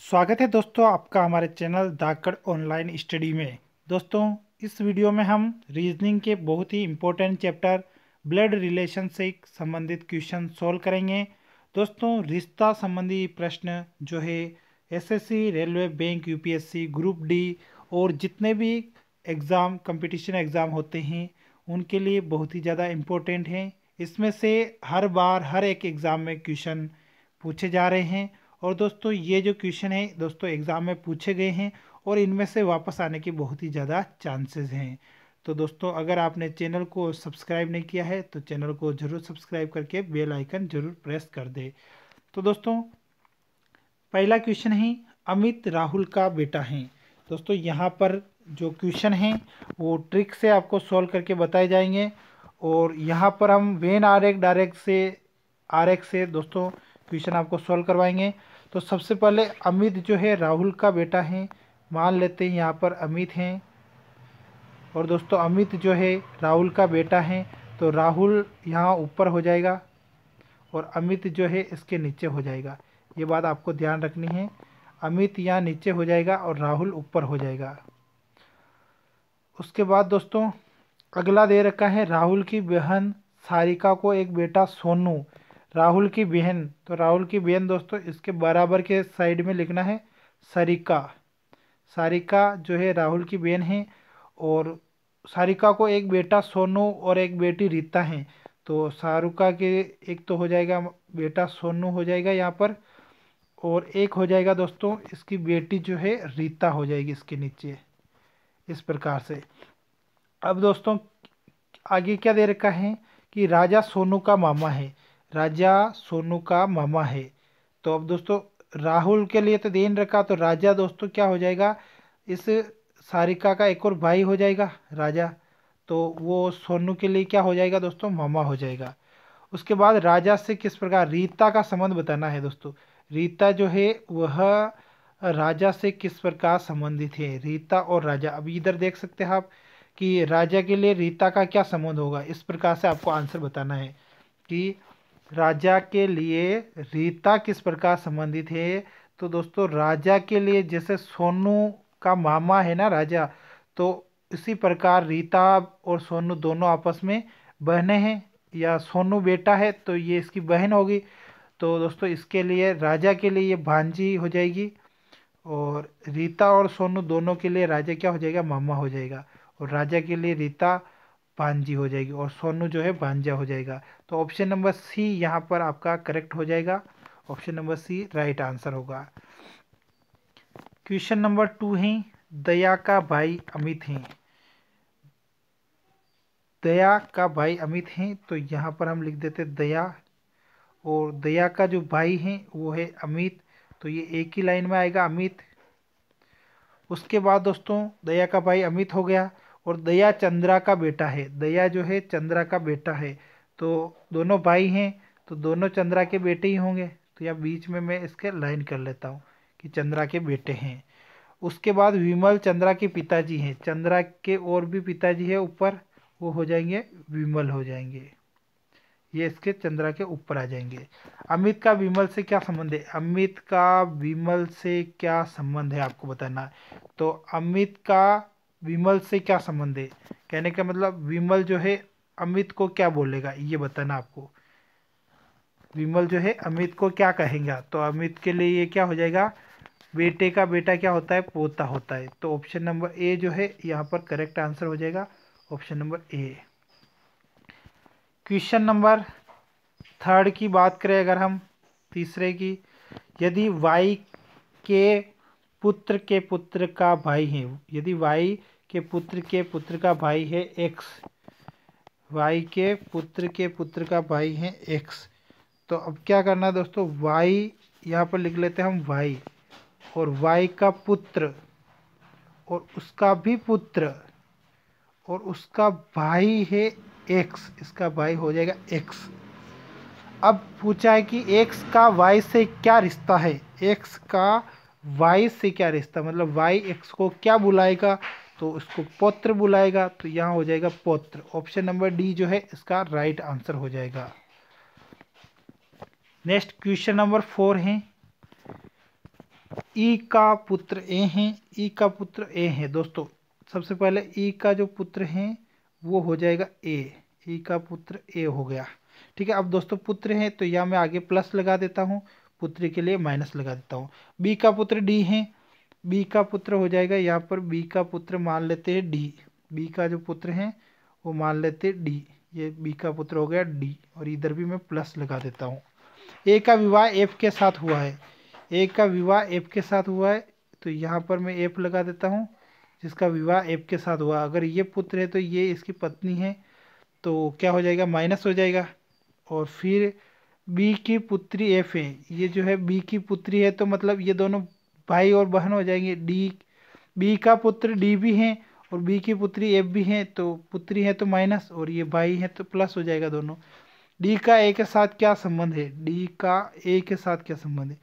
स्वागत है दोस्तों आपका हमारे चैनल दाकड़ ऑनलाइन स्टडी में दोस्तों इस वीडियो में हम रीजनिंग के बहुत ही इम्पोर्टेंट चैप्टर ब्लड रिलेशन से संबंधित क्वेश्चन सॉल्व करेंगे दोस्तों रिश्ता संबंधी प्रश्न जो है SSC railway bank UPSC group D और जितने भी एग्ज़ाम कंपटीशन एग्ज़ाम होते हैं उनके लिए बहुत ही ज़्यादा इम्पोर्टेंट हैं इसमें से हर बार हर एक एग्ज़ाम में क्वेश्चन पूछे जा रहे हैं और दोस्तों ये जो क्वेश्चन है दोस्तों एग्ज़ाम में पूछे गए हैं और इनमें से वापस आने के बहुत ही ज़्यादा चांसेस हैं तो दोस्तों अगर आपने चैनल को सब्सक्राइब नहीं किया है तो चैनल को ज़रूर सब्सक्राइब करके बेल आइकन ज़रूर प्रेस कर दे तो दोस्तों पहला क्वेश्चन है अमित राहुल का बेटा है दोस्तों यहाँ पर जो क्वेश्चन हैं वो ट्रिक से आपको सॉल्व करके बताए जाएंगे और यहाँ पर हम वेन आर एक डायरेक्ट से आर एक से दोस्तों क्वेश्चन आपको सॉल्व करवाएंगे तो सबसे पहले अमित जो है राहुल का बेटा है मान लेते हैं यहाँ पर अमित हैं और दोस्तों अमित जो है राहुल का बेटा है तो राहुल यहाँ ऊपर हो जाएगा और अमित जो है इसके नीचे हो जाएगा ये बात आपको ध्यान रखनी है अमित यहाँ नीचे हो जाएगा और राहुल ऊपर हो जाएगा उसके बाद दोस्तों अगला दे रखा है राहुल की बहन सारिका को एक बेटा सोनू राहुल की बहन तो राहुल की बहन दोस्तों इसके बराबर के साइड में लिखना है सरिका सारिका जो है राहुल की बहन है और सारिका को एक बेटा सोनू और एक बेटी रीता है तो शाहरुखा के एक तो हो जाएगा बेटा सोनू हो जाएगा यहाँ पर और एक हो जाएगा दोस्तों इसकी बेटी जो है रीता हो जाएगी इसके नीचे इस प्रकार से अब दोस्तों आगे क्या दे रखा है कि राजा सोनू का मामा है राजा सोनू का मामा है तो अब दोस्तों राहुल के लिए तो देन रखा तो राजा दोस्तों क्या हो जाएगा इस सारिका का एक और भाई हो जाएगा राजा तो वो सोनू के लिए क्या हो जाएगा दोस्तों मामा हो जाएगा उसके बाद राजा से किस प्रकार रीता का संबंध बताना है दोस्तों रीता जो है वह राजा से किस प्रकार संबंधित है रीता और राजा अब इधर देख सकते हैं आप कि राजा के लिए रीता का क्या संबंध होगा इस प्रकार से आपको आंसर बताना है कि राजा के लिए रीता किस प्रकार संबंधित है तो दोस्तों राजा के लिए जैसे सोनू का मामा है ना राजा तो इसी प्रकार रीता और सोनू दोनों आपस में बहने हैं या सोनू बेटा है तो ये इसकी बहन होगी तो दोस्तों इसके लिए राजा के लिए ये भांजी हो जाएगी और रीता और सोनू दोनों के लिए राजा क्या हो जाएगा मामा हो जाएगा और राजा के लिए रीता भांजी हो जाएगी और सोनू जो है भांजा हो जाएगा तो ऑप्शन नंबर सी यहाँ पर आपका करेक्ट हो जाएगा option number C right answer होगा क्वेश्चन नंबर टू है दया का भाई अमित हैं दया का भाई अमित हैं तो यहाँ पर हम लिख देते दया और दया का जो भाई हैं वो है अमित तो ये एक ही लाइन में आएगा अमित उसके बाद दोस्तों दया का भाई अमित हो गया और दया चंद्रा का बेटा है दया जो है चंद्रा का बेटा है तो दोनों भाई हैं तो दोनों चंद्रा के बेटे ही होंगे तो या बीच में मैं इसके लाइन कर लेता हूँ कि चंद्रा के बेटे हैं उसके बाद विमल चंद्रा के पिताजी हैं चंद्रा के और भी पिताजी है ऊपर वो हो जाएंगे विमल हो जाएंगे ये इसके चंद्रा के ऊपर आ जाएंगे अमित का विमल से क्या संबंध है अमित का विमल से क्या संबंध है आपको बताना तो अमित का विमल से क्या संबंध है कहने का मतलब विमल जो है अमित को क्या बोलेगा ये बताना आपको विमल जो है अमित को क्या कहेगा तो अमित के लिए ये क्या हो जाएगा बेटे का बेटा क्या होता है पोता होता है तो ऑप्शन नंबर ए जो है यहाँ पर करेक्ट आंसर हो जाएगा option number A question number third की बात करें अगर हम तीसरे की यदि वाई के पुत्र के पुत्र का भाई है यदि वाई के पुत्र के पुत्र का भाई है एक्स वाई के पुत्र के पुत्र का भाई है एक्स तो अब क्या करना है दोस्तों वाई यहाँ पर लिख लेते हैं हम वाई और वाई का पुत्र और उसका भी पुत्र और उसका भाई है एक्स इसका भाई हो जाएगा एक्स अब पूछा है कि एक्स का वाई से क्या रिश्ता है एक्स का वाई से क्या रिश्ता मतलब वाई एक्स को क्या बुलाएगा तो उसको पौत्र बुलाएगा तो यहाँ हो जाएगा पौत्र ऑप्शन नंबर डी जो है इसका राइट आंसर हो जाएगा नेक्स्ट क्वेश्चन नंबर फोर है ई e का पुत्र ए है ई e का पुत्र ए है दोस्तों सबसे पहले ई e का जो पुत्र है वो हो जाएगा ए ई का पुत्र ए हो गया ठीक है अब दोस्तों पुत्र है तो यहाँ मैं आगे प्लस लगा देता हूँ पुत्र के लिए माइनस लगा देता हूँ बी का पुत्र डी है बी का पुत्र हो जाएगा यहाँ पर बी का पुत्र मान लेते हैं डी बी का जो पुत्र है वो मान लेते हैं डी ये बी का पुत्र हो गया डी और इधर भी मैं प्लस लगा देता हूँ ए का विवाह एफ के साथ हुआ है ए का विवाह एफ के साथ हुआ है तो यहाँ पर मैं एफ लगा देता हूँ जिसका विवाह एफ के साथ हुआ अगर ये पुत्र है तो ये इसकी पत्नी है तो क्या हो जाएगा माइनस हो जाएगा और फिर बी की पुत्री एफ है ये जो है बी की पुत्री है तो मतलब ये दोनों भाई और बहन हो जाएंगे डी बी का पुत्र डी भी है और बी की पुत्री एफ भी है तो पुत्री है तो माइनस और ये भाई है तो प्लस हो जाएगा दोनों डी का ए के साथ क्या संबंध है डी का ए के साथ क्या संबंध है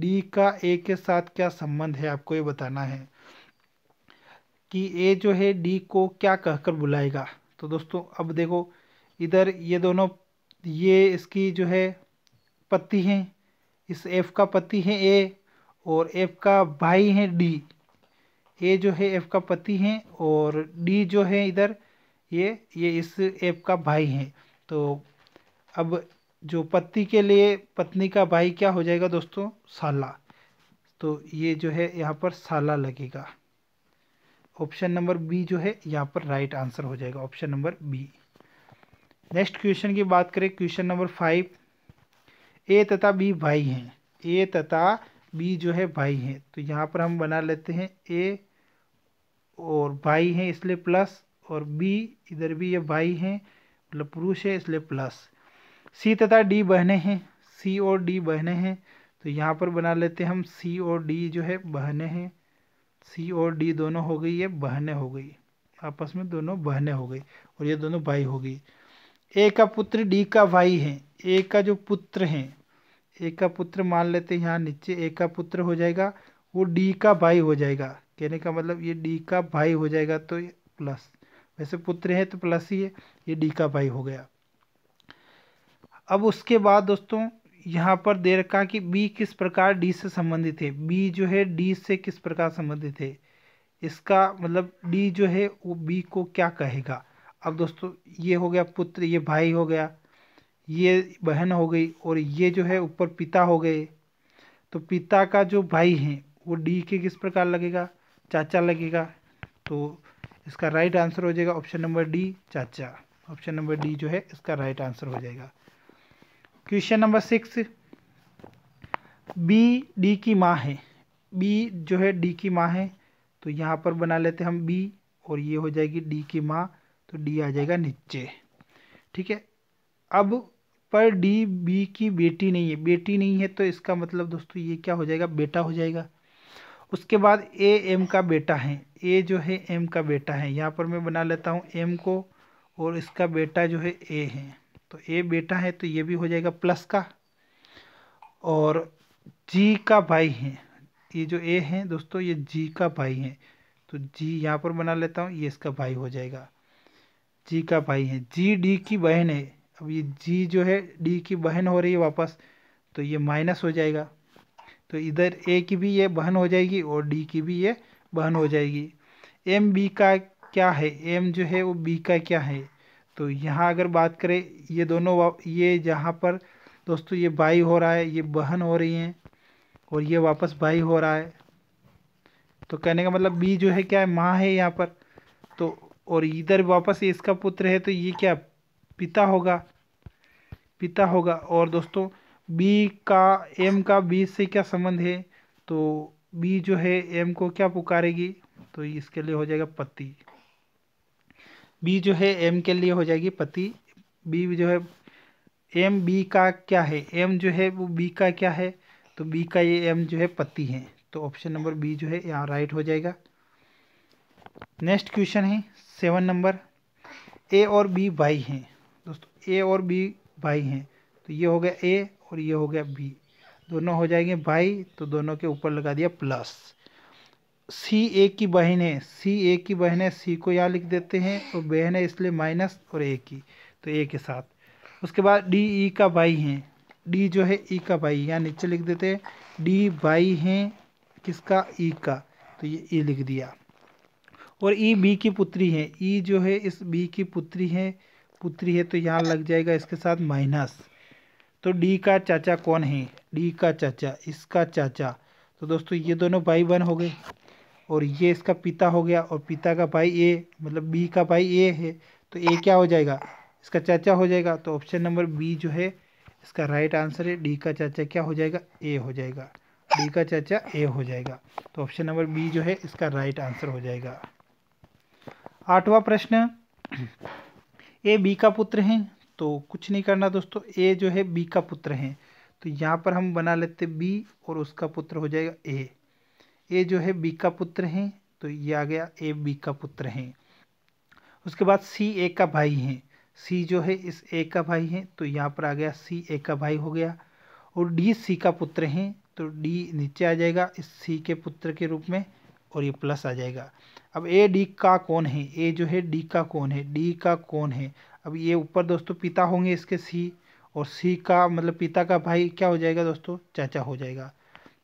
डी का ए के साथ क्या संबंध है आपको ये बताना है कि ए जो है डी को क्या कहकर बुलाएगा तो दोस्तों अब देखो इधर ये दोनों ये इसकी जो है पति हैं इस एफ का पति है ए और एफ का भाई है डी ए जो है एफ का पति है और डी जो है इधर ये ये इस एफ का भाई है तो अब जो पति के लिए पत्नी का भाई क्या हो जाएगा दोस्तों साला तो ये जो है यहाँ पर साला लगेगा ऑप्शन नंबर बी जो है यहाँ पर राइट आंसर हो जाएगा option number B next question की बात करें क्वेश्चन नंबर फाइव ए तथा बी भाई हैं ए तथा बी जो है भाई है तो यहाँ पर हम बना लेते हैं ए और भाई है इसलिए प्लस और बी इधर भी ये भाई है मतलब पुरुष है इसलिए प्लस सी तथा डी बहने हैं सी और डी बहने हैं तो यहाँ पर बना लेते हैं हम सी और डी जो है बहने हैं सी और डी दोनों हो गई ये बहने हो गई आपस में दोनों बहने हो गई और ये दोनों भाई हो गई ए का पुत्र डी का भाई है ए का जो पुत्र हैं एक का पुत्र मान लेते हैं यहाँ नीचे एक का पुत्र हो जाएगा वो डी का भाई हो जाएगा कहने का मतलब ये डी का भाई हो जाएगा तो प्लस वैसे पुत्र है तो प्लस ही है ये डी का भाई हो गया अब उसके बाद दोस्तों यहाँ पर दे रखा कि बी किस प्रकार डी से संबंधित है बी जो है डी से किस प्रकार संबंधित है इसका मतलब डी जो है वो बी को क्या कहेगा अब दोस्तों ये हो गया पुत्र ये भाई हो गया ये बहन हो गई और ये जो है ऊपर पिता हो गए तो पिता का जो भाई है वो डी के किस प्रकार लगेगा चाचा लगेगा तो इसका राइट आंसर हो जाएगा ऑप्शन नंबर डी चाचा ऑप्शन नंबर डी जो है इसका राइट आंसर हो जाएगा question number six B D की माँ है बी जो है डी की माँ है तो यहाँ पर बना लेते हम बी और ये हो जाएगी डी की माँ तो डी आ जाएगा नीचे ठीक है अब पर डी बी की बेटी नहीं है बेटी नहीं है तो इसका मतलब दोस्तों ये क्या हो जाएगा बेटा हो जाएगा उसके बाद ए एम का बेटा है ए जो है एम का बेटा है यहाँ पर मैं बना लेता हूँ एम को और इसका बेटा जो है ए है तो ए बेटा है तो ये भी हो जाएगा प्लस का और जी का भाई है ये जो ए है दोस्तों ये जी का भाई है तो जी यहाँ पर बना लेता हूँ ये इसका भाई हो जाएगा जी का भाई है जी डी की बहन है अब ये जी जो है डी की बहन हो रही है वापस तो ये माइनस हो जाएगा तो इधर ए की भी ये बहन हो जाएगी और डी की भी ये बहन हो जाएगी एम बी का क्या है एम जो है वो बी का क्या है तो यहाँ अगर बात करें ये दोनों ये जहाँ पर दोस्तों ये बाई हो रहा है ये बहन हो रही हैं और ये वापस बाई हो रहा है तो कहने का मतलब बी जो है क्या है माँ है यहाँ पर तो और इधर वापस इसका पुत्र है तो ये क्या पिता होगा पिता होगा और दोस्तों बी का एम का बी से क्या संबंध है तो बी जो है एम को क्या पुकारेगी तो इसके लिए हो जाएगा पति बी जो है एम के लिए हो जाएगी पति बी जो है एम बी का क्या है एम जो है वो बी का क्या है तो बी का ये एम जो है पति है तो ऑप्शन नंबर बी जो है यहाँ राइट हो जाएगा नेक्स्ट क्वेश्चन है सेवन नंबर ए और बी भाई हैं ए और बी भाई हैं तो ये हो गया ए और ये हो गया बी दोनों हो जाएंगे भाई तो दोनों के ऊपर लगा दिया प्लस सी ए की बहन है सी ए की बहन है सी को यहाँ लिख देते हैं और बहन है इसलिए माइनस और ए की तो ए के साथ उसके बाद डी ई का भाई हैं डी जो है ई का भाई यहाँ नीचे लिख देते हैं डी भाई हैं किसका ई का तो ये ई लिख दिया और ई बी की पुत्री है ई जो है इस बी की पुत्री है पुत्री है तो यहाँ लग जाएगा इसके साथ माइनस तो डी का चाचा कौन है डी का चाचा इसका चाचा तो दोस्तों ये दोनों भाई बहन हो गए और ये इसका पिता हो गया और पिता का भाई ए मतलब बी का भाई ए है तो ए क्या हो जाएगा इसका चाचा हो जाएगा तो ऑप्शन नंबर बी जो है इसका राइट आंसर है डी का चाचा क्या हो जाएगा ए हो जाएगा डी का चाचा ए हो जाएगा तो ऑप्शन नंबर बी जो है इसका राइट आंसर हो जाएगा आठवां प्रश्न ए बी का पुत्र है तो कुछ नहीं करना दोस्तों ए जो है बी का पुत्र है तो यहाँ पर हम बना लेते बी और उसका पुत्र हो जाएगा ए ए जो है बी का पुत्र है तो ये आ गया ए बी का पुत्र है उसके बाद सी ए का भाई है सी जो है इस ए का भाई है तो यहाँ पर आ गया सी ए का भाई हो गया और डी सी का पुत्र है तो डी नीचे आ जाएगा इस सी के पुत्र के रूप में और ये प्लस आ जाएगा अब ए डी का कौन है ए जो है डी का कौन है डी का कौन है अब ये ऊपर दोस्तों पिता होंगे इसके सी और सी का मतलब पिता का भाई क्या हो जाएगा दोस्तों चाचा हो जाएगा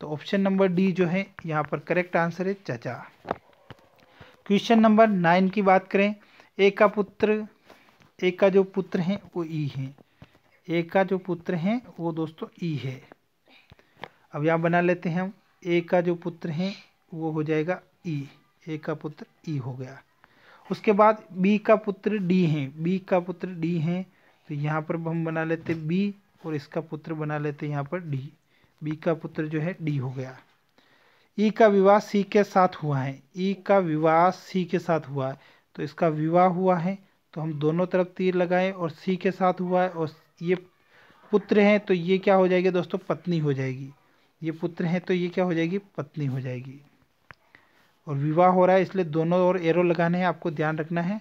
तो ऑप्शन नंबर डी जो है यहाँ पर करेक्ट आंसर है चाचा क्वेश्चन नंबर नाइन की बात करें एक का पुत्र एक का जो पुत्र है वो ई e है एक का जो पुत्र है वो दोस्तों ई e है अब यहाँ बना लेते हैं हम ए का जो पुत्र है वो हो जाएगा ई ए का पुत्र ई हो गया उसके बाद बी का पुत्र डी है बी का पुत्र डी है तो यहाँ पर हम बना लेते बी और इसका पुत्र बना लेते यहाँ पर डी बी का पुत्र जो है डी हो गया ई का विवाह सी के साथ हुआ है ई का विवाह सी के साथ हुआ है तो इसका विवाह हुआ है तो हम दोनों तरफ तीर लगाए और सी के साथ हुआ है और ये पुत्र हैं तो ये क्या हो जाएगी दोस्तों पत्नी हो जाएगी ये पुत्र हैं तो ये क्या हो जाएगी पत्नी हो जाएगी और विवाह हो रहा है इसलिए दोनों ओर एरो लगाने हैं आपको ध्यान रखना है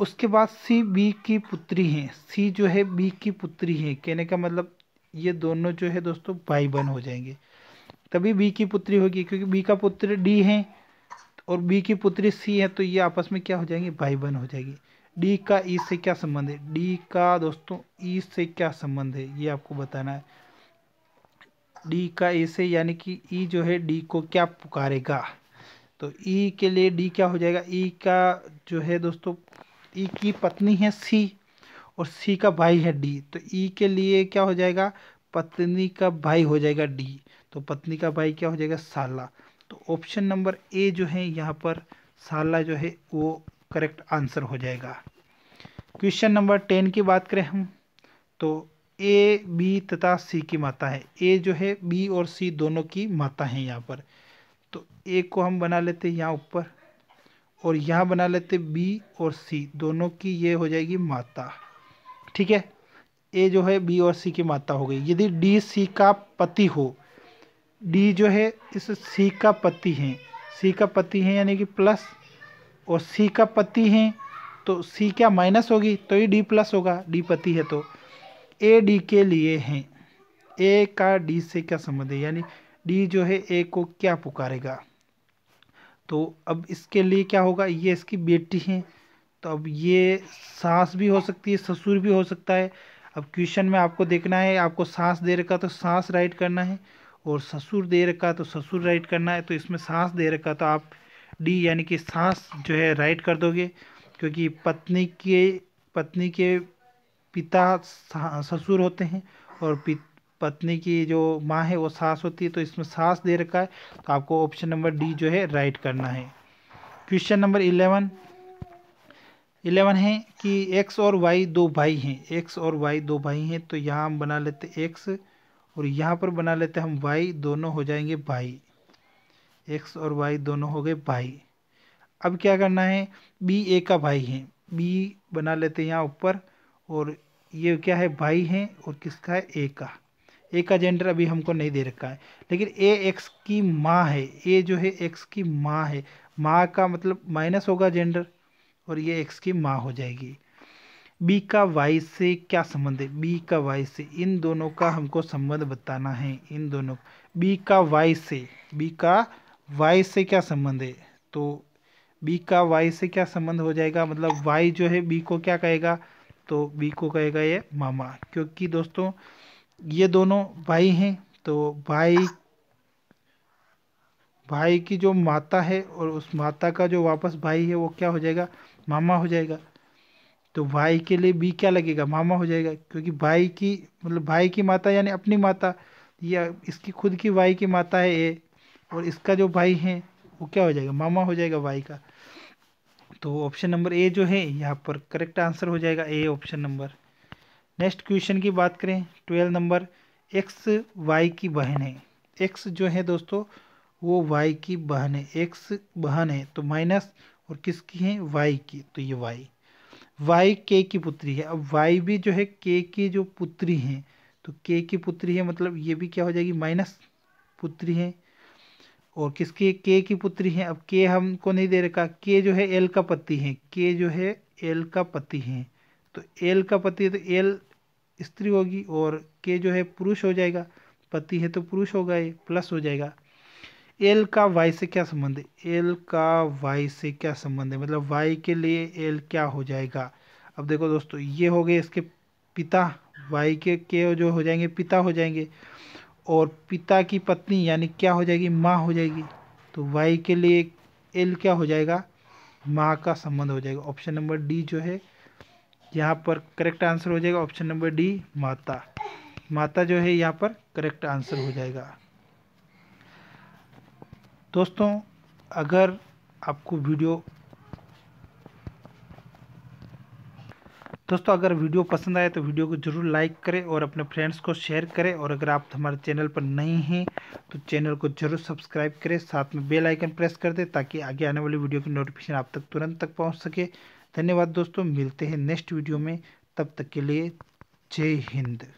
उसके बाद सी बी की पुत्री हैं सी जो है बी की पुत्री है कहने का मतलब ये दोनों जो है दोस्तों भाई बहन हो जाएंगे तभी बी की पुत्री होगी क्योंकि बी का पुत्र डी है और बी की पुत्री सी है तो ये आपस में क्या हो जाएंगे भाई बहन हो जाएगी डी का ई से क्या संबंध है डी का दोस्तों ई से क्या संबंध है ये आपको बताना है डी का ए से यानी कि ई जो है डी को क्या पुकारेगा तो ई के लिए डी क्या हो जाएगा ई का जो है दोस्तों ई की पत्नी है सी और सी का भाई है डी तो ई के लिए क्या हो जाएगा पत्नी का भाई हो जाएगा डी तो पत्नी का भाई क्या हो जाएगा साला तो ऑप्शन नंबर ए जो है यहाँ पर साला जो है वो करेक्ट आंसर हो जाएगा क्वेश्चन नंबर टेन की बात करें हम तो ए बी तथा सी की माता है ए जो है बी और सी दोनों की माता है यहाँ पर तो ए को हम बना लेते हैं यहाँ ऊपर और यहाँ बना लेते बी और सी दोनों की ये हो जाएगी माता ठीक है ए जो है बी और सी की माता हो गई यदि डी सी का पति हो डी जो है इस सी का पति है सी का पति है यानी कि प्लस और सी का तो तो पति है तो सी क्या माइनस होगी तो ये डी प्लस होगा डी पति है तो ए डी के लिए हैं ए का डी से क्या संबंध है यानी डी जो है ए को क्या पुकारेगा तो अब इसके लिए क्या होगा ये इसकी बेटी है तो अब ये सास भी हो सकती है ससुर भी हो सकता है अब क्वेश्चन में आपको देखना है आपको सास दे रखा तो सास राइट करना है और ससुर दे रखा तो ससुर राइट करना है तो इसमें सास दे रखा तो आप डी यानी कि सास जो है राइट कर दोगे क्योंकि पत्नी के पत्नी के पिता ससुर होते हैं और पत्नी की जो माँ है वो सास होती है तो इसमें सास दे रखा है तो आपको ऑप्शन नंबर डी जो है राइट करना है क्वेश्चन नंबर इलेवन इलेवन है कि एक्स और वाई दो भाई हैं एक्स और वाई दो भाई हैं तो यहाँ हम बना लेते एक्स और यहाँ पर बना लेते हम वाई दोनों हो जाएंगे भाई एक्स और वाई दोनों हो गए भाई अब क्या करना है बी ए का भाई है बी बना लेते हैं यहाँ ऊपर और ये क्या है बाई है और किसका है ए का ए का जेंडर अभी हमको नहीं दे रखा है लेकिन ए एक्स की माँ है ए जो है एक्स की माँ है माँ का मतलब माइनस होगा जेंडर और ये एक्स की माँ हो जाएगी बी का वाई से क्या संबंध है बी का वाई से इन दोनों का हमको संबंध बताना है इन दोनों बी का वाई से बी का वाई से क्या संबंध है तो बी का वाई से क्या संबंध हो जाएगा मतलब वाई जो है बी को क्या कहेगा तो बी को कहेगा ये मामा क्योंकि दोस्तों ये दोनों भाई हैं तो भाई भाई की जो माता है और उस माता का जो वापस भाई है वो क्या हो जाएगा मामा हो जाएगा तो भाई के लिए बी क्या लगेगा मामा हो जाएगा क्योंकि भाई की मतलब भाई की माता यानी अपनी माता या इसकी खुद की भाई की माता है ये और इसका जो भाई है वो क्या हो जाएगा मामा हो जाएगा भाई का तो ऑप्शन नंबर ए जो है यहाँ पर करेक्ट आंसर हो जाएगा A option number next question की बात करें ट्वेल्व नंबर एक्स वाई की बहन है एक्स जो है दोस्तों वो वाई की बहन है एक्स बहन है तो माइनस और किसकी है वाई की तो ये वाई वाई के की पुत्री है अब वाई भी जो है के की जो पुत्री है तो के की पुत्री है मतलब ये भी क्या हो जाएगी माइनस पुत्री है और किसके के की पुत्री है अब के हमको नहीं दे रखा के जो है एल का पति है के जो है एल का पति है तो एल का पति तो एल स्त्री होगी और के जो है पुरुष हो जाएगा पति है तो पुरुष होगा ये प्लस हो जाएगा एल का वाई से क्या संबंध है एल का वाई से क्या संबंध है मतलब वाई के लिए एल क्या हो जाएगा अब देखो दोस्तों ये हो गए इसके पिता वाई के के जो हो जाएंगे पिता हो जाएंगे और पिता की पत्नी यानी क्या हो जाएगी माँ हो जाएगी तो वाई के लिए एल क्या हो जाएगा माँ का संबंध हो जाएगा ऑप्शन नंबर डी जो है यहाँ पर करेक्ट आंसर हो जाएगा ऑप्शन नंबर डी माता माता जो है यहाँ पर करेक्ट आंसर हो जाएगा दोस्तों अगर आपको वीडियो दोस्तों अगर वीडियो पसंद आए तो वीडियो को ज़रूर लाइक करें और अपने फ्रेंड्स को शेयर करें और अगर आप हमारे चैनल पर नहीं हैं तो चैनल को ज़रूर सब्सक्राइब करें साथ में बेल आइकन प्रेस कर दें ताकि आगे आने वाली वीडियो की नोटिफिकेशन आप तक तुरंत तक पहुँच सके धन्यवाद दोस्तों मिलते हैं नेक्स्ट वीडियो में तब तक के लिए जय हिंद